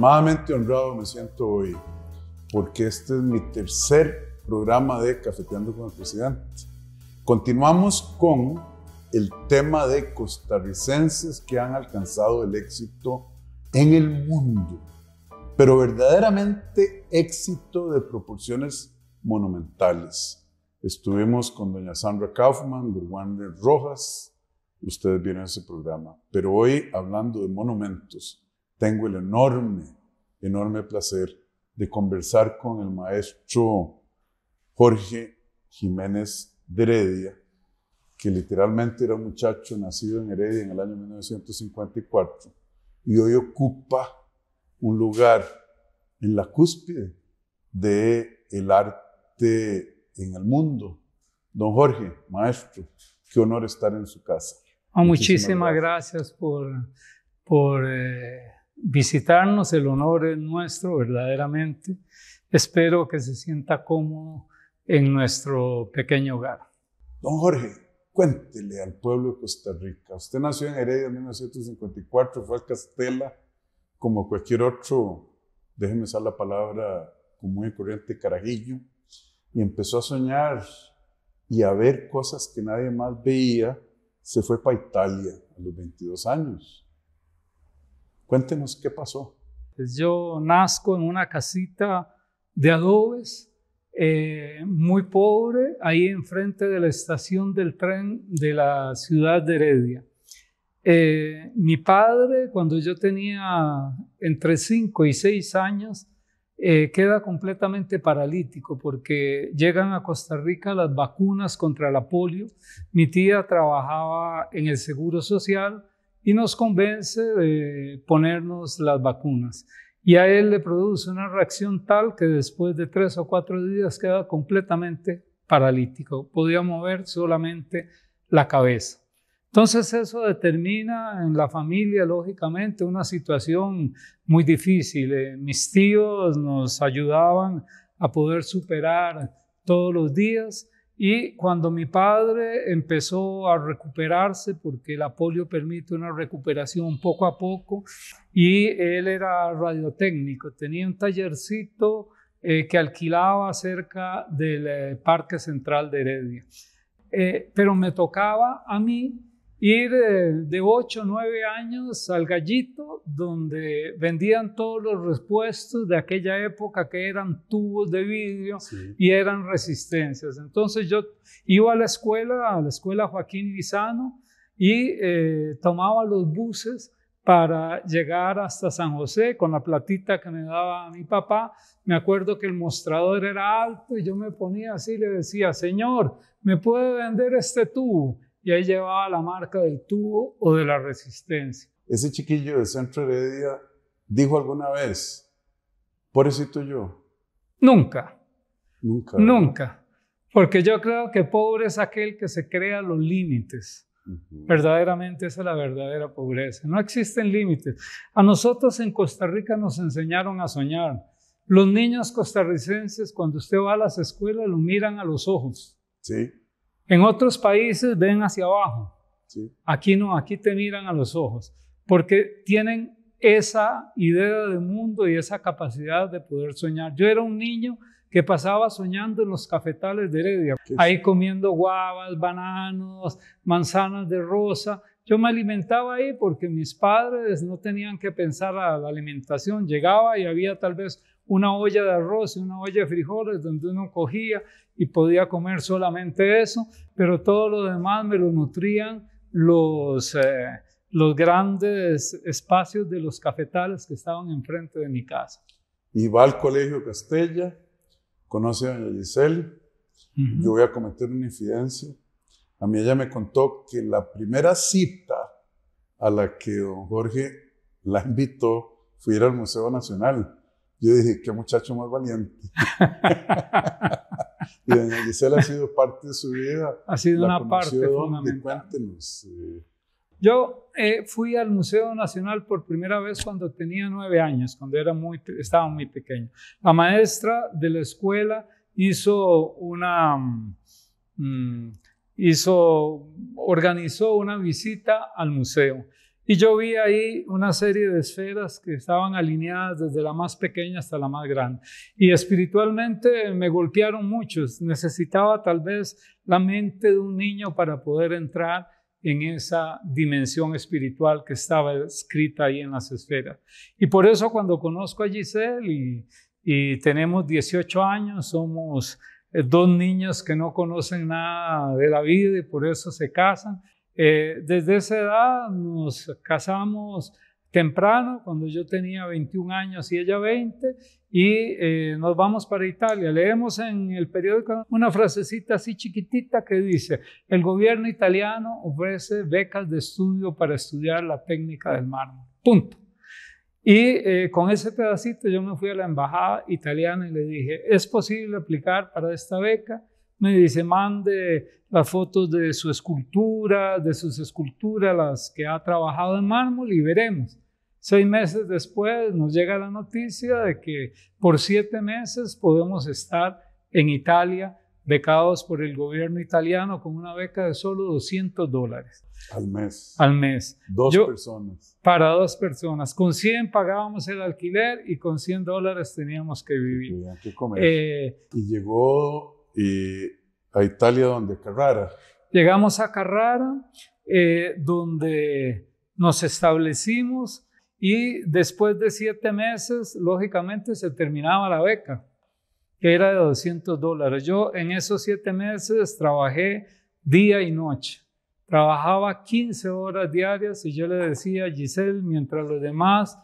extremadamente honrado me siento hoy, porque este es mi tercer programa de Cafeteando con el Presidente. Continuamos con el tema de costarricenses que han alcanzado el éxito en el mundo, pero verdaderamente éxito de proporciones monumentales. Estuvimos con doña Sandra Kaufman, de Rojas, ustedes vieron ese programa, pero hoy hablando de monumentos, tengo el enorme, enorme placer de conversar con el maestro Jorge Jiménez de Heredia, que literalmente era un muchacho nacido en Heredia en el año 1954 y hoy ocupa un lugar en la cúspide del arte en el mundo. Don Jorge, maestro, qué honor estar en su casa. Ah, muchísimas, gracias. por, por eh, visitarnos, el honor es nuestro verdaderamente. Espero que se sienta cómodo en nuestro pequeño hogar. Don Jorge, cuéntele al pueblo de Costa Rica. Usted nació en Heredia en 1954, fue a Castela, como cualquier otro, déjeme usar la palabra común y corriente, caraguillo, y empezó a soñar y a ver cosas que nadie más veía. Se fue para Italia a los 22 años Cuéntenos qué pasó. Pues yo nazco en una casita de adobes, eh, muy pobre, ahí enfrente de la estación del tren de la ciudad de Heredia. Eh, mi padre, cuando yo tenía entre 5 y 6 años, eh, queda completamente paralítico porque llegan a Costa Rica las vacunas contra la polio. Mi tía trabajaba en el Seguro Social y nos convence de ponernos las vacunas. Y a él le produce una reacción tal que después de tres o cuatro días queda completamente paralítico. Podía mover solamente la cabeza. Entonces eso determina en la familia, lógicamente, una situación muy difícil. Eh, mis tíos nos ayudaban a poder superar todos los días y cuando mi padre empezó a recuperarse, porque la polio permite una recuperación poco a poco, y él era radiotécnico, tenía un tallercito eh, que alquilaba cerca del eh, Parque Central de Heredia. Eh, pero me tocaba a mí ir eh, de 8 o 9 años al gallito, donde vendían todos los repuestos de aquella época que eran tubos de vidrio y eran resistencias. Entonces yo iba a la escuela, a la escuela Joaquín Lizano, y eh, tomaba los buses para llegar hasta San José con la platita que me daba mi papá. Me acuerdo que el mostrador era alto y yo me ponía así y le decía, Señor, ¿me puede vender este tubo? y ahí llevaba la marca del tubo o de la resistencia. Ese chiquillo de Centro Heredia dijo alguna vez, pobrecito yo. Nunca. Nunca. Nunca. Porque yo creo que pobre es aquel que se crea los límites. Verdaderamente esa es la verdadera pobreza. No existen límites. A nosotros en Costa Rica nos enseñaron a soñar. Los niños costarricenses, cuando usted va a las escuelas, lo miran a los ojos. Sí. En otros países ven hacia abajo. Aquí no, aquí te miran a los ojos, porque tienen esa idea de mundo y esa capacidad de poder soñar. Yo era un niño que pasaba soñando en los cafetales de Heredia, ahí comiendo guavas, bananos, manzanas de rosa. Yo me alimentaba ahí porque mis padres no tenían que pensar a la alimentación. Llegaba y había tal vez una olla de arroz y una olla de frijoles donde uno cogía y podía comer solamente eso, pero todo lo demás me lo nutrían los, eh, los grandes espacios de los cafetales que estaban enfrente de mi casa. Y va al colegio Castella, conoce a doña Giselle. Yo voy a cometer una infidencia. A mí ella me contó que la primera cita a la que don Jorge la invitó fue ir al Museo Nacional. Yo dije, qué muchacho más valiente. Y doña Gisela ha sido parte de su vida. Ha sido una parte fundamental. Cuéntenos. Eh. Yo eh, fui al Museo Nacional por primera vez cuando tenía nueve años, cuando era muy, estaba muy pequeño. La maestra de la escuela hizo una, mm, mm, hizo, organizó una visita al museo y yo vi ahí una serie de esferas que estaban alineadas desde la más pequeña hasta la más grande. Y espiritualmente me golpearon muchos. Necesitaba tal vez la mente de un niño para poder entrar en esa dimensión espiritual que estaba escrita ahí en las esferas. Y por eso cuando conozco a Giselle y, tenemos 18 años, somos eh, dos niños que no conocen nada de la vida y por eso se casan. Eh, desde esa edad nos casamos temprano, cuando yo tenía 21 años y ella 20, y eh, nos vamos para Italia. Leemos en el periódico una frasecita así chiquitita que dice, el gobierno italiano ofrece becas de estudio para estudiar la técnica del mármol. Punto. Y eh, con ese pedacito yo me fui a la embajada italiana y le dije, ¿es posible aplicar para esta beca? me dice, mande las fotos de su escultura, de sus esculturas, las que ha trabajado en mármol y veremos. Seis meses después nos llega la noticia de que por siete meses podemos estar en Italia becados por el gobierno italiano con una beca de solo 200 dólares. Al mes. Al mes. Dos personas. Para dos personas. Con 100 pagábamos el alquiler y con 100 dólares teníamos que vivir. Que comer. Eh, y llegó y a Italia, donde Carrara. Llegamos a Carrara, eh, donde nos establecimos y después de siete meses, lógicamente, se terminaba la beca, que era de 200 dólares. Yo en esos siete meses trabajé día y noche. Trabajaba 15 horas diarias y yo le decía a Giselle, mientras los demás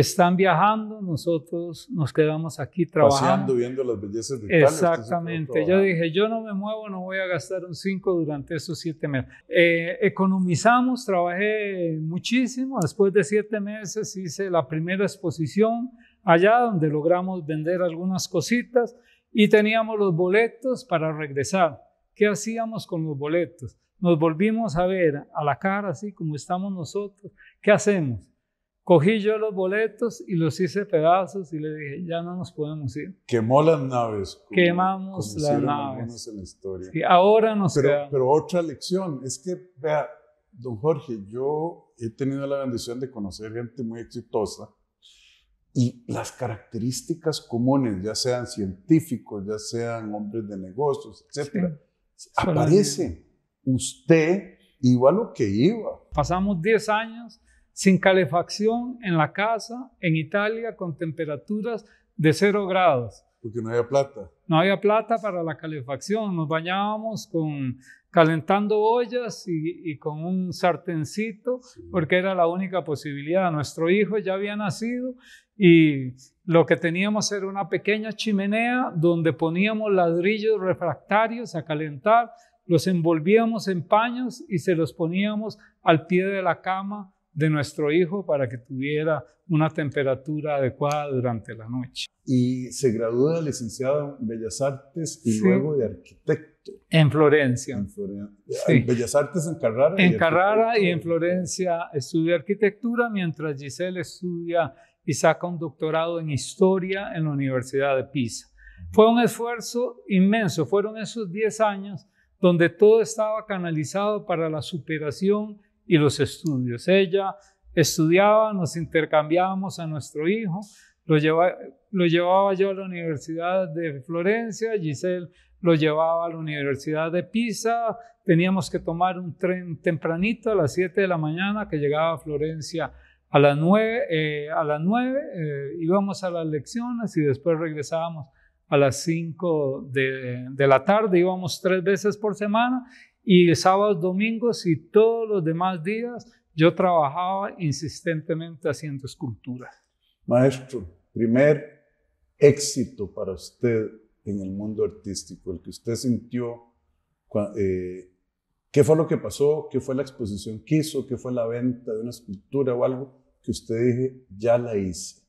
están viajando, nosotros nos quedamos aquí trabajando. viendo las bellezas de Exactamente. Yo dije, yo no me muevo, no voy a gastar un 5 durante esos 7 meses. Eh, economizamos, trabajé muchísimo. Después de 7 meses hice la primera exposición allá donde logramos vender algunas cositas y teníamos los boletos para regresar. ¿Qué hacíamos con los boletos? Nos volvimos a ver a la cara, así como estamos nosotros. ¿Qué hacemos? Cogí yo los boletos y los hice pedazos y le dije, ya no nos podemos ir. Quemó las naves. Quemamos las naves. En la historia. ahora nos pero, pero otra lección es que, vea, don Jorge, yo he tenido la bendición de conocer gente muy exitosa y las características comunes, ya sean científicos, ya sean hombres de negocios, etc., aparecen. aparece. Usted igual lo que iba. Pasamos 10 años sin calefacción en la casa, en Italia, con temperaturas de cero grados. Porque no había plata. No había plata para la calefacción. Nos bañábamos con calentando ollas y, con un sartencito, porque era la única posibilidad. Nuestro hijo ya había nacido y lo que teníamos era una pequeña chimenea donde poníamos ladrillos refractarios a calentar, los envolvíamos en paños y se los poníamos al pie de la cama de nuestro hijo para que tuviera una temperatura adecuada durante la noche. Y se gradúa licenciado en Bellas Artes y luego de arquitecto. En Florencia. En Bellas Artes en Carrara. En Carrara y en Florencia estudia arquitectura, mientras Giselle estudia y saca un doctorado en historia en la Universidad de Pisa. Fue un esfuerzo inmenso, fueron esos 10 años donde todo estaba canalizado para la superación y los estudios. Ella estudiaba, nos intercambiábamos a nuestro hijo, lo, lo llevaba yo a la Universidad de Florencia, Giselle lo llevaba a la Universidad de Pisa, teníamos que tomar un tren tempranito a las 7 de la mañana que llegaba a Florencia a las 9, eh, a las 9 eh, íbamos a las lecciones y después regresábamos a las 5 de, de, la tarde, íbamos tres veces por semana y sábados, domingos y todos los demás días yo trabajaba insistentemente haciendo esculturas. Maestro, primer éxito para usted en el mundo artístico, el que usted sintió, eh, ¿qué fue lo que pasó? ¿Qué fue la exposición que hizo? ¿Qué fue la venta de una escultura o algo que usted dije, ya la hice,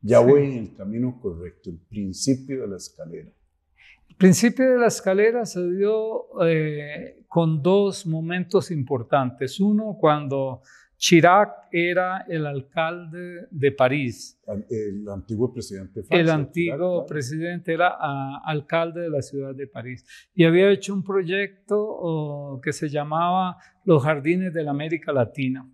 ya voy en el camino correcto, el principio de la escalera? principio de la escalera se dio eh, con dos momentos importantes. Uno, cuando Chirac era el alcalde de París. El, antiguo presidente Francia, El antiguo presidente era ah, alcalde de la ciudad de París. Y había hecho un proyecto oh, que se llamaba Los Jardines de la América Latina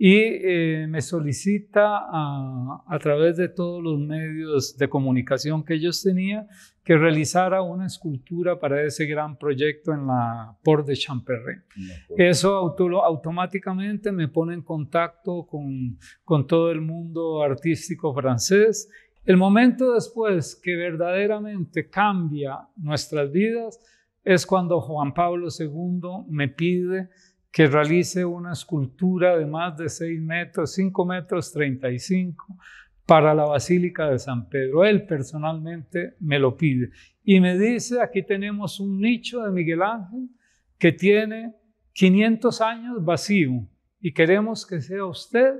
y eh, me solicita a, través de todos los medios de comunicación que ellos tenían, que realizara una escultura para ese gran proyecto en la Porte de Champerré. Eso automáticamente me pone en contacto con todo el mundo artístico francés. El momento después que verdaderamente cambia nuestras vidas es cuando Juan Pablo II me pide que realice una escultura de más de 6 metros, 5 metros 35 para la Basílica de San Pedro. Él personalmente me lo pide. Y me dice, aquí tenemos un nicho de Miguel Ángel que tiene 500 años vacío y queremos que sea usted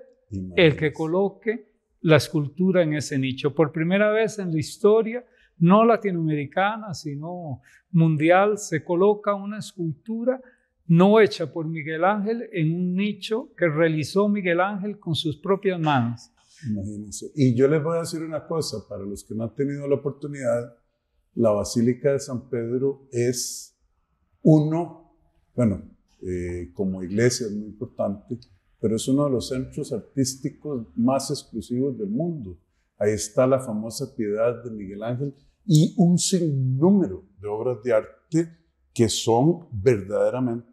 el que coloque la escultura en ese nicho. Por primera vez en la historia, no latinoamericana, sino mundial, se coloca una escultura no hecha por Miguel Ángel en un nicho que realizó Miguel Ángel con sus propias manos. Imagínense. Y yo les voy a decir una cosa, para los que no han tenido la oportunidad, la Basílica de San Pedro es uno, bueno, eh, como iglesia es muy importante, pero es uno de los centros artísticos más exclusivos del mundo. Ahí está la famosa Piedad de Miguel Ángel y un sinnúmero de obras de arte que son verdaderamente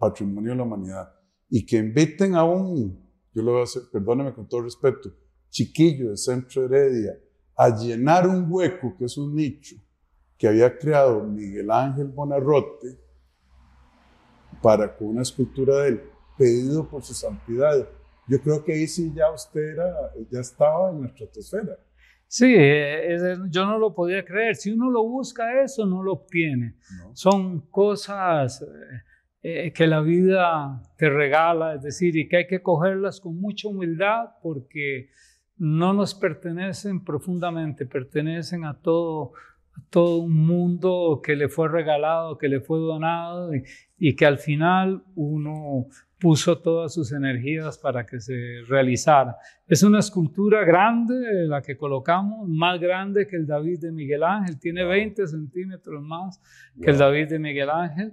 patrimonio de la humanidad y que inviten a un, yo lo voy a hacer, perdóneme con todo respeto, chiquillo de Centro Heredia a llenar un hueco que es un nicho que había creado Miguel Ángel Bonarrote para con una escultura de él, pedido por su santidad. Yo creo que ahí sí ya usted era, ya estaba en nuestra estratosfera. Sí, eh, yo no lo podía creer. Si uno lo busca eso, no lo obtiene. Son cosas eh, eh, que la vida te regala, es decir, y que hay que cogerlas con mucha humildad porque no nos pertenecen profundamente, pertenecen a todo, todo un mundo que le fue regalado, que le fue donado y, que al final uno puso todas sus energías para que se realizara. Es una escultura grande la que colocamos, más grande que el David de Miguel Ángel, tiene 20 centímetros más que el David de Miguel Ángel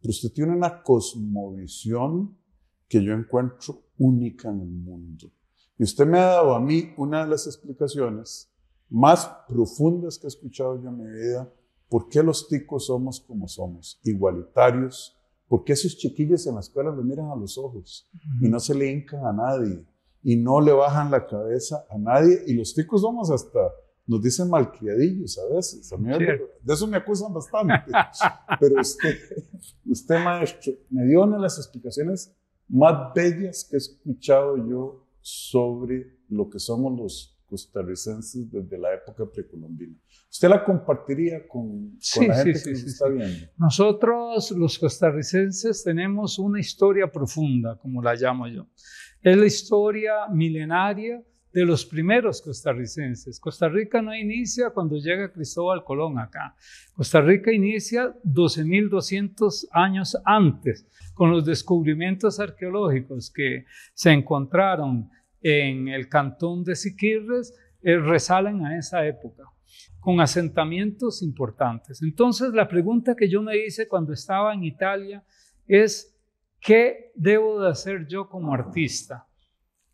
pero usted tiene una cosmovisión que yo encuentro única en el mundo. Y usted me ha dado a mí una de las explicaciones más profundas que he escuchado yo en mi vida. ¿Por qué los ticos somos como somos? Igualitarios. ¿Por qué esos chiquillos en la escuela le miran a los ojos y no se le hincan a nadie? y no le bajan la cabeza a nadie. Y los ticos somos hasta nos dicen malcriadillos a veces. de eso me acusan bastante. Pero usted, usted, maestro, me dio una de las explicaciones más bellas que he escuchado yo sobre lo que somos los costarricenses desde la época precolombina. ¿Usted la compartiría con, la gente que está viendo? Nosotros, los costarricenses, tenemos una historia profunda, como la llamo yo. Es la historia milenaria de los primeros costarricenses. Costa Rica no inicia cuando llega Cristóbal Colón acá. Costa Rica inicia 12.200 años antes, con los descubrimientos arqueológicos que se encontraron en el cantón de Siquirres, eh, resalen a esa época, con asentamientos importantes. Entonces, la pregunta que yo me hice cuando estaba en Italia es, ¿qué debo de hacer yo como artista?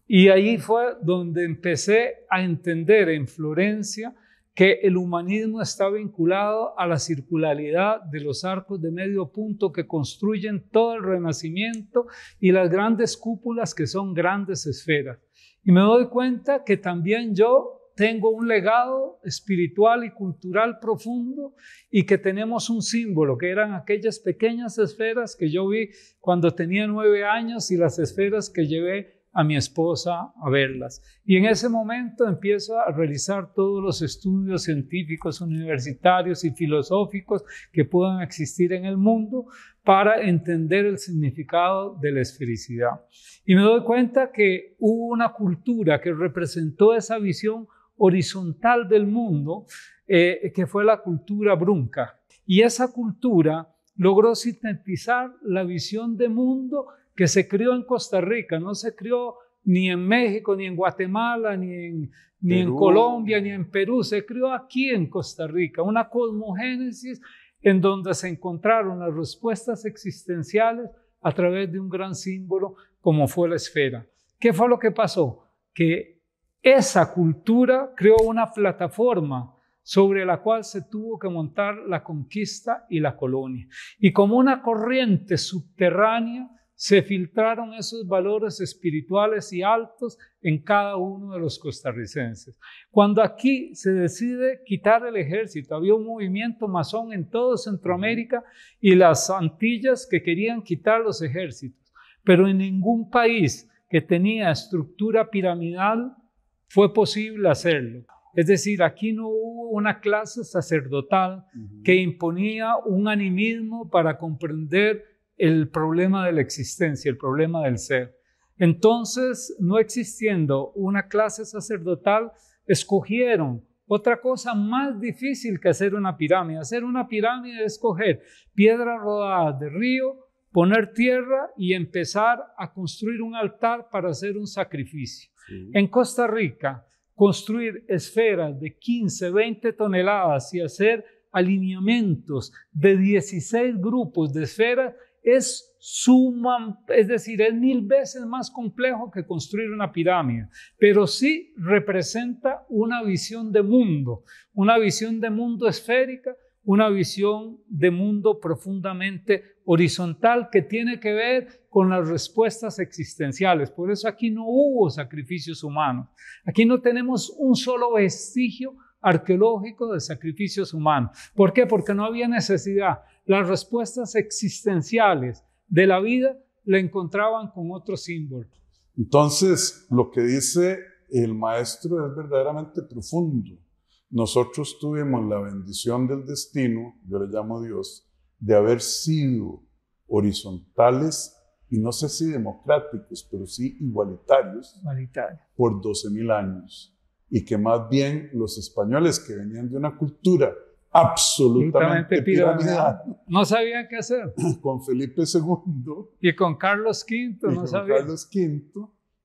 Y ahí fue donde empecé a entender en Florencia que el humanismo está vinculado a la circularidad de los arcos de medio punto que construyen todo el Renacimiento y las grandes cúpulas que son grandes esferas. Y me doy cuenta que también yo tengo un legado espiritual y cultural profundo y que tenemos un símbolo, que eran aquellas pequeñas esferas que yo vi cuando tenía nueve años y las esferas que llevé a mi esposa a verlas. Y en ese momento empiezo a realizar todos los estudios científicos, universitarios y filosóficos que puedan existir en el mundo para entender el significado de la esfericidad. Y me doy cuenta que hubo una cultura que representó esa visión horizontal del mundo, eh, que fue la cultura brunca. Y esa cultura logró sintetizar la visión de mundo que se crió en Costa Rica, no se crió ni en México, ni en Guatemala, ni en, ni en Colombia, ni en Perú, se crió aquí en Costa Rica, una cosmogénesis en donde se encontraron las respuestas existenciales a través de un gran símbolo como fue la esfera. ¿Qué fue lo que pasó? Que esa cultura creó una plataforma sobre la cual se tuvo que montar la conquista y la colonia. Y como una corriente subterránea se filtraron esos valores espirituales y altos en cada uno de los costarricenses. Cuando aquí se decide quitar el ejército, había un movimiento masón en todo Centroamérica y las Antillas que querían quitar los ejércitos, pero en ningún país que tenía estructura piramidal fue posible hacerlo. Es decir, aquí no hubo una clase sacerdotal que imponía un animismo para comprender el problema de la existencia, el problema del ser. Entonces, no existiendo una clase sacerdotal, escogieron otra cosa más difícil que hacer una pirámide. Hacer una pirámide es coger piedras rodadas de río, poner tierra y empezar a construir un altar para hacer un sacrificio. En Costa Rica, construir esferas de 15, 20 toneladas y hacer alineamientos de 16 grupos de esferas es suma, es decir, es mil veces más complejo que construir una pirámide, pero sí representa una visión de mundo, una visión de mundo esférica, una visión de mundo profundamente horizontal que tiene que ver con las respuestas existenciales. Por eso aquí no hubo sacrificios humanos, aquí no tenemos un solo vestigio arqueológico de sacrificios humanos. ¿Por qué? Porque no había necesidad. Las respuestas existenciales de la vida la encontraban con otro símbolo. Entonces, lo que dice el maestro es verdaderamente profundo. Nosotros tuvimos la bendición del destino, yo le llamo Dios, de haber sido horizontales y no sé si democráticos, pero sí igualitarios, Igualitario. por 12.000 años y que más bien los españoles que venían de una cultura absolutamente piramidal. No sabían qué hacer. Con Felipe II. Y con Carlos V, y no con sabían. Carlos V,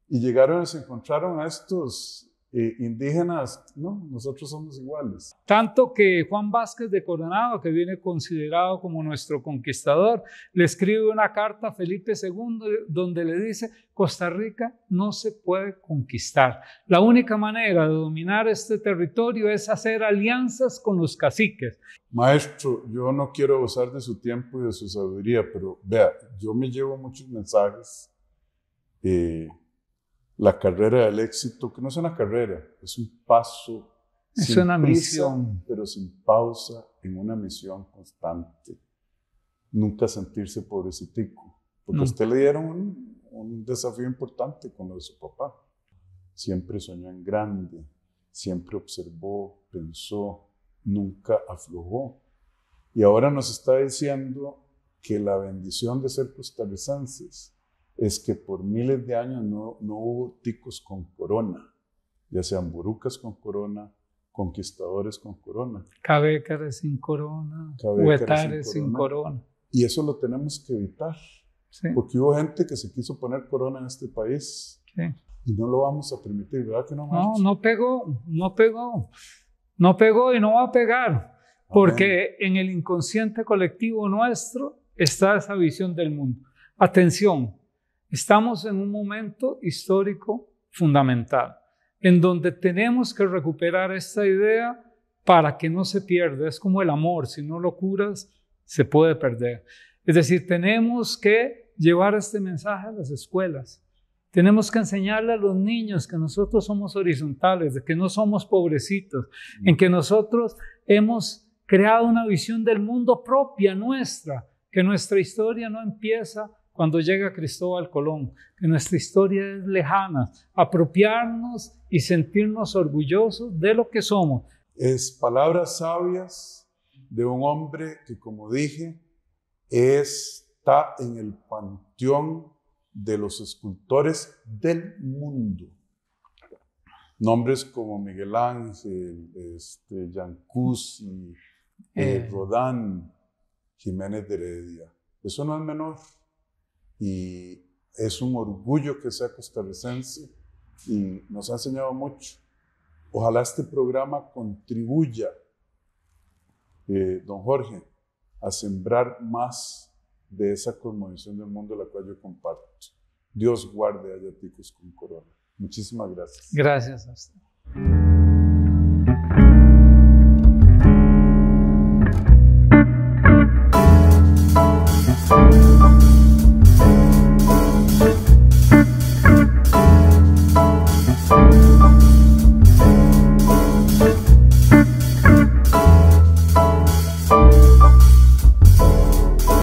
y llegaron y se encontraron a estos eh, indígenas, no, nosotros somos iguales. Tanto que Juan Vázquez de Coronado, que viene considerado como nuestro conquistador, le escribe una carta a Felipe II donde le dice, Costa Rica no se puede conquistar. La única manera de dominar este territorio es hacer alianzas con los caciques. Maestro, yo no quiero gozar de su tiempo y de su sabiduría, pero vea, yo me llevo muchos mensajes. Eh, la carrera del éxito, que no es una carrera, es un paso. Es sin una misión. Pero sin pausa, en una misión constante. Nunca sentirse pobrecito, porque a usted le dieron un, desafío importante con lo de su papá. Siempre soñó en grande, siempre observó, pensó, nunca aflojó. Y ahora nos está diciendo que la bendición de ser costarricenses es que por miles de años no, hubo ticos con corona, ya sean burucas con corona, conquistadores con corona. Cabécares sin corona, huetares sin, corona. Y eso lo tenemos que evitar, porque hubo gente que se quiso poner corona en este país. Y no lo vamos a permitir, ¿verdad que no? No, no pegó, no pegó, no pegó y no va a pegar, porque en el inconsciente colectivo nuestro está esa visión del mundo. Atención, Estamos en un momento histórico fundamental, en donde tenemos que recuperar esta idea para que no se pierda. Es como el amor, si no lo curas, se puede perder. Es decir, tenemos que llevar este mensaje a las escuelas. Tenemos que enseñarle a los niños que nosotros somos horizontales, de que no somos pobrecitos, mm. en que nosotros hemos creado una visión del mundo propia nuestra, que nuestra historia no empieza cuando llega Cristóbal Colón, que nuestra historia es lejana, apropiarnos y sentirnos orgullosos de lo que somos. Es palabras sabias de un hombre que, como dije, está en el panteón de los escultores del mundo. Nombres como Miguel Ángel, este, eh, eh. Rodán, Jiménez de Heredia. Eso no es menor y es un orgullo que sea costarricense y nos ha enseñado mucho. Ojalá este programa contribuya, eh, don Jorge, a sembrar más de esa conmoción del mundo la cual yo comparto. Dios guarde a Yaticos con corona. Muchísimas gracias. Gracias a usted.